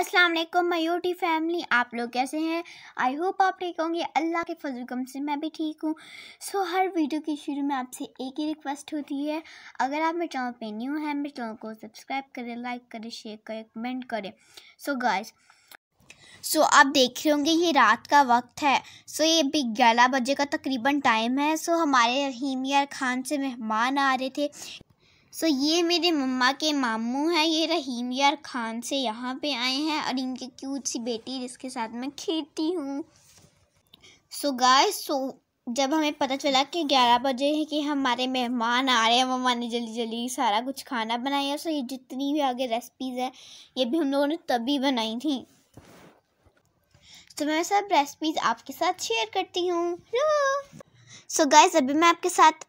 अस्सलाम वालेकुम T family आप लोग कैसे हैं आई होप आप ठीक होंगे अल्लाह के फजलकम से मैं भी ठीक हूँ सो so, हर वीडियो के शुरू में आपसे एक ही रिक्वेस्ट होती है अगर आप मेरे चैनल पे न्यू हैं मेरे चैनल को सब्सक्राइब करें लाइक करें शेयर करें कमेंट करें सो गाइस सो so, आप देख रहे होंगे ये रात का वक्त है सो so, ये अभी ग्यारह बजे का तकरीबन टाइम है सो so, हमारे रहीम यार खान से मेहमान आ रहे थे सो so, ये मेरे मम्मा के मामू हैं ये रहीम यार खान से यहाँ पे आए हैं और इनकी क्यूट सी बेटी जिसके साथ मैं खेलती हूँ सो गाय सो जब हमें पता चला कि ग्यारह बजे है कि हमारे मेहमान आ रहे हैं मम्मा ने जल्दी जल्दी सारा कुछ खाना बनाया सो ये जितनी भी आगे रेसिपीज़ है ये भी हम लोगों ने तभी बनाई थी तो मैं सब रेसिपीज़ आपके साथ शेयर करती हूँ सो गाइज अभी मैं आपके साथ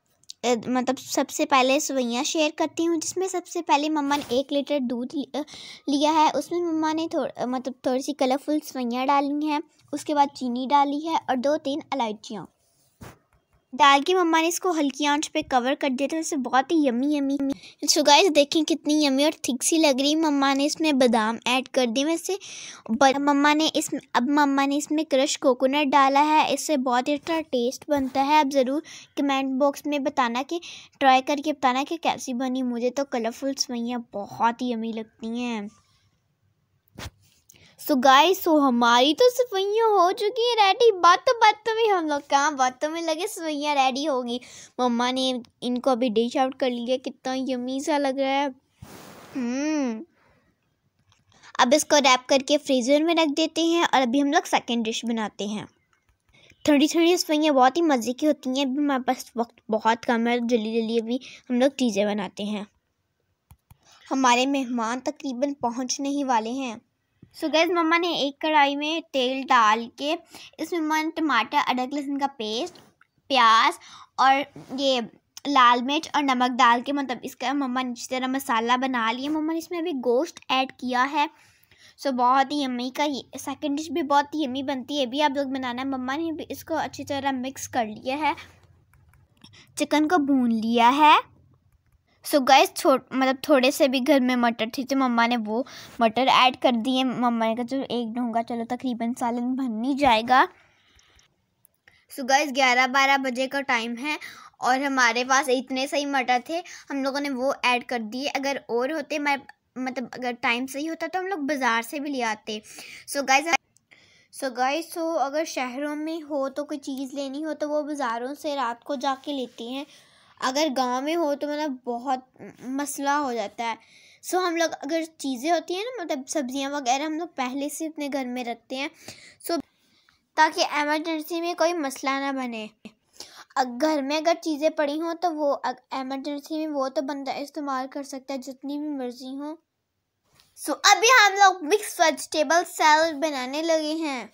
मतलब सबसे पहले सवैयाँ शेयर करती हूँ जिसमें सबसे पहले मम्मा ने एक लीटर दूध लिया है उसमें मम्मा ने थोड़ा मतलब थोड़ी सी कलरफुल सवैयाँ डाली हैं उसके बाद चीनी डाली है और दो तीन इलायचियाँ डाल के मम्मा ने इसको हल्की आंच पे कवर कर दिया था वैसे बहुत ही यमी यमी सो गाइस देखें कितनी यमी और थिक सी लग रही मम्मा ने इसमें बादाम ऐड कर दिए वैसे बट मम्मा ने इस अब मम्मा ने इसमें क्रश कोकोनट डाला है इससे बहुत ही अच्छा टेस्ट बनता है आप ज़रूर कमेंट बॉक्स में बताना कि ट्राई करके बताना कि कैसी बनी मुझे तो कलरफुल सवैयाँ बहुत ही यमी लगती हैं सो गाय सो हमारी तो सवैया हो चुकी है रेडी बत बत में हम लोग कहाँ बत में लगे सवैया रेडी होगी मम्मा ने इनको अभी डिश आउट कर लिया कितना यमी सा लग रहा है हम्म। अब इसको रैप करके फ्रीज़र में रख देते हैं और अभी हम लोग सेकेंड डिश बनाते हैं ठंडी ठंडी सवैयाँ बहुत ही मज़े की होती हैं अभी हमारे पास वक्त बहुत कम है जल्दी जल्दी अभी हम लोग चीज़ें बनाते हैं हमारे मेहमान तकरीबन पहुंचने ही वाले हैं सो गैस मम्मा ने एक कढ़ाई में तेल डाल के इसमें ने टमाटर अदरक लहसुन का पेस्ट प्याज और ये लाल मिर्च और नमक डाल के मतलब इसका मम्मा इस तरह मसाला बना लिया मम्मा ने इसमें अभी गोश्त ऐड किया है सो so, बहुत ही यमी का ये सेकेंड डिश भी बहुत ही यमी बनती है भी आप लोग बनाना है मम्मा ने भी इसको अच्छी तरह मिक्स कर लिया है चिकन को भून लिया है सो गैस मतलब थोड़े से भी घर में मटर थे तो मम्मा ने वो मटर ऐड कर दिए मम्मा ने कहा चलो एक ढूँगा चलो तकरीबन सालन बन नहीं जाएगा सो so गैस ग्यारह बारह बजे का टाइम है और हमारे पास इतने सही मटर थे हम लोगों ने वो ऐड कर दिए अगर और होते मैं मतलब अगर टाइम सही होता तो हम लोग बाज़ार से भी ले आते so so guys so guys so अगर शहरों में हो तो कोई चीज़ लेनी हो तो वो बाज़ारों से रात को जाके लेती हैं अगर गांव में हो तो मतलब बहुत मसला हो जाता है सो हम लोग अगर चीज़ें होती हैं ना मतलब सब्जियां वगैरह हम लोग पहले से अपने घर में रखते हैं सो ताकि एमरजेंसी में कोई मसला ना बने घर में अगर चीज़ें पड़ी हों तो वो एमरजेंसी में वो तो बंदा इस्तेमाल कर सकता है जितनी भी मर्जी हो सो so, अभी हम लोग मिक्स वेजिटेबल सैलड बनाने लगे हैं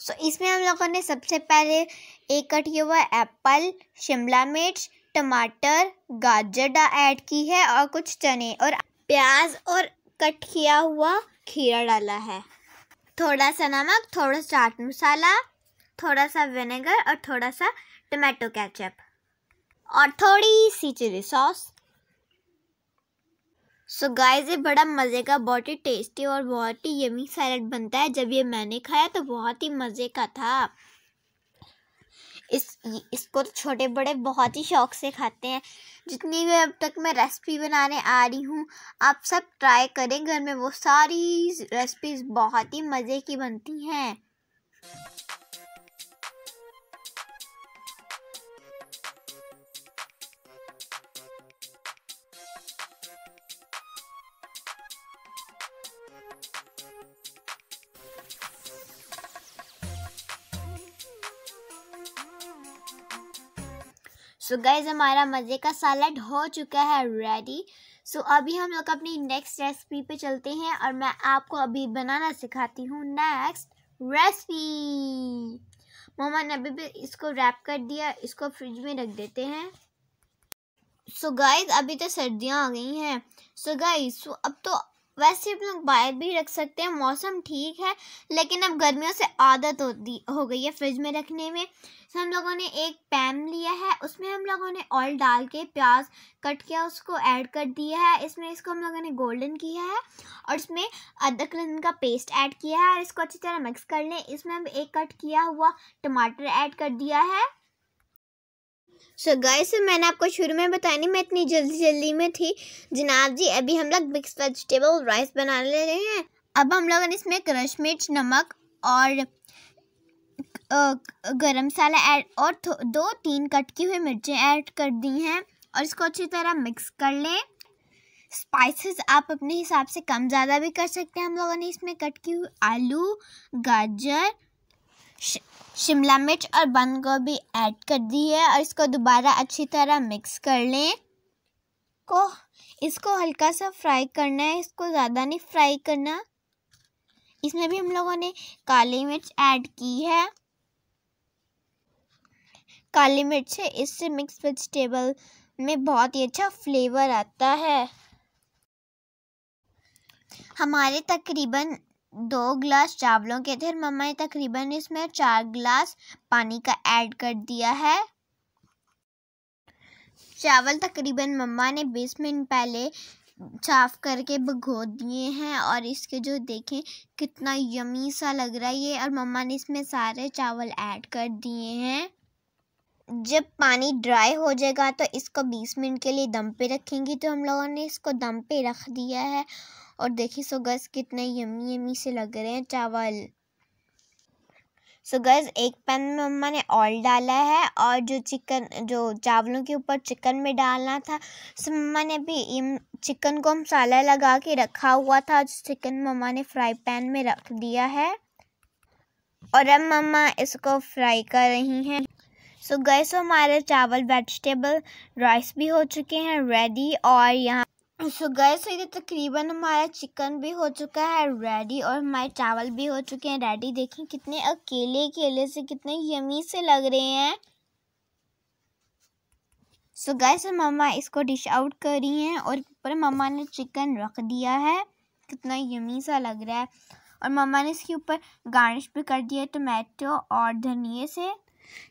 सो so, इसमें हम लोगों ने सबसे पहले एक कट किया हुआ एप्पल शिमला मिर्च टमाटर गाजर ऐड की है और कुछ चने और प्याज और कट किया हुआ खीरा डाला है थोड़ा सा नमक थोड़ा सा चाट मसाला थोड़ा सा विनेगर और थोड़ा सा टमाटो केचप और थोड़ी सी chilli sauce so so guys ये बड़ा मज़े का बहुत ही टेस्टी और बहुत ही यमी सैलड बनता है जब ये मैंने खाया तो बहुत ही मज़े का था इस इसको तो छोटे बड़े बहुत ही शौक से खाते हैं जितनी भी अब तक मैं रेसिपी बनाने आ रही हूँ आप सब ट्राई करें घर में वो सारी रेसिपीज़ बहुत ही मज़े की बनती हैं सो गैज हमारा मज़े का सैलड हो चुका है रेडी सो so अभी हम लोग अपनी नेक्स्ट रेसिपी पे चलते हैं और मैं आपको अभी बनाना सिखाती हूँ नेक्स्ट रेसिपी मामा ने अभी भी इसको रैप कर दिया इसको फ्रिज में रख देते हैं सो so गाइज अभी तो सर्दियाँ आ गई हैं सो गाइज सो अब तो वैसे हम लोग बाहर भी रख सकते हैं मौसम ठीक है लेकिन अब गर्मियों से आदत होती हो गई है फ्रिज में रखने में तो हम लोगों ने एक पैन लिया है उसमें हम लोगों ने ऑयल डाल के प्याज कट किया उसको ऐड कर दिया है इसमें इसको हम लोगों ने गोल्डन किया है और इसमें अदरक लहसुन का पेस्ट ऐड किया है और इसको अच्छी तरह मिक्स कर लें इसमें हम एक कट किया हुआ टमाटर ऐड कर दिया है सो so गाइस मैंने आपको शुरू में बताया नहीं मैं इतनी जल्दी जल्दी में थी जनाब जी अभी हम लोग मिक्स वेजिटेबल राइस बना ले रहे हैं अब हम लोग इसमें क्रश मिर्च नमक और गरम मसाला ऐड और दो तीन कटकी हुई मिर्चें ऐड कर दी हैं और इसको अच्छी तरह मिक्स कर लें स्पाइसेस आप अपने हिसाब से कम ज़्यादा भी कर सकते हैं हम लोगों ने इसमें कटकी हुई आलू गाजर शिमला मिर्च और बंद गोभी ऐड कर दी है और इसको दोबारा अच्छी तरह मिक्स कर लें को इसको हल्का सा फ्राई करना है इसको ज़्यादा नहीं फ्राई करना इसमें भी हम लोगों ने काली मिर्च ऐड की है काली मिर्च है इससे मिक्स वेजिटेबल में बहुत ही अच्छा फ्लेवर आता है हमारे तकरीबन दो ग्लास चावलों के थे मम्मा ने तकरीबन इसमें चार ग्लास पानी का ऐड कर दिया है चावल तकरीबन मम्मा ने बीस मिनट पहले साफ करके भगो दिए हैं और इसके जो देखें कितना यमी सा लग रहा है ये और मम्मा ने इसमें सारे चावल ऐड कर दिए हैं जब पानी ड्राई हो जाएगा तो इसको बीस मिनट के लिए दम पे रखेंगे तो हम लोगों ने इसको दम पे रख दिया है और देखिए सो गज कितने यमी यमी से लग रहे हैं चावल सो गैस एक पैन में मम्मा ने ऑयल डाला है और जो चिकन जो चावलों के ऊपर चिकन में डालना था सो मम्मा ने भी चिकन को मसाला लगा के रखा हुआ था जो चिकन मम्मा ने फ्राई पैन में रख दिया है और अब मम्मा इसको फ्राई कर रही हैं सो गए सो हमारे चावल वेजिटेबल राइस भी हो चुके हैं रेडी और यहाँ सो गए सो ये तकरीबन हमारा चिकन भी हो चुका है रेडी और हमारे चावल भी हो चुके हैं रेडी देखें कितने अकेले अकेले से कितने यमी से लग रहे हैं सो गए सो मम्मा इसको डिश आउट कर रही हैं और ऊपर मम्मा ने चिकन रख दिया है कितना यमी सा लग रहा है और मम्मा ने इसके ऊपर गार्निश भी कर दिया है टमाटो और धनिए से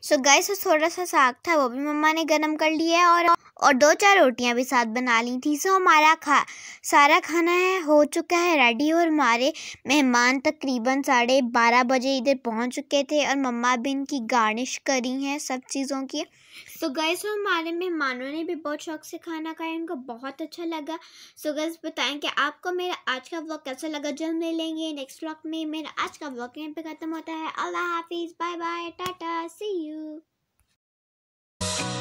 सो so गैस तो थोड़ा सा साग था वो भी मम्मा ने गर्म कर लिया है और और दो चार रोटियां भी साथ बना ली थी सो हमारा खा सारा खाना है हो चुका है रेडी और हमारे मेहमान तकरीबन साढ़े बारह बजे इधर पहुंच चुके थे और मम्मा भी इनकी गार्निश करी है सब चीज़ों की सो so गैस और तो हमारे मेहमानों ने भी बहुत शौक से खाना खाया उनको बहुत अच्छा लगा सो so गैस बताएं कि आपको मेरा आज का व्लॉग कैसा लगा जल्द मिलेंगे नेक्स्ट व्लॉग में मेरा आज का व्लॉग यहाँ पर ख़त्म होता है अल्लाह हाफिज़ bye bye tata see See you.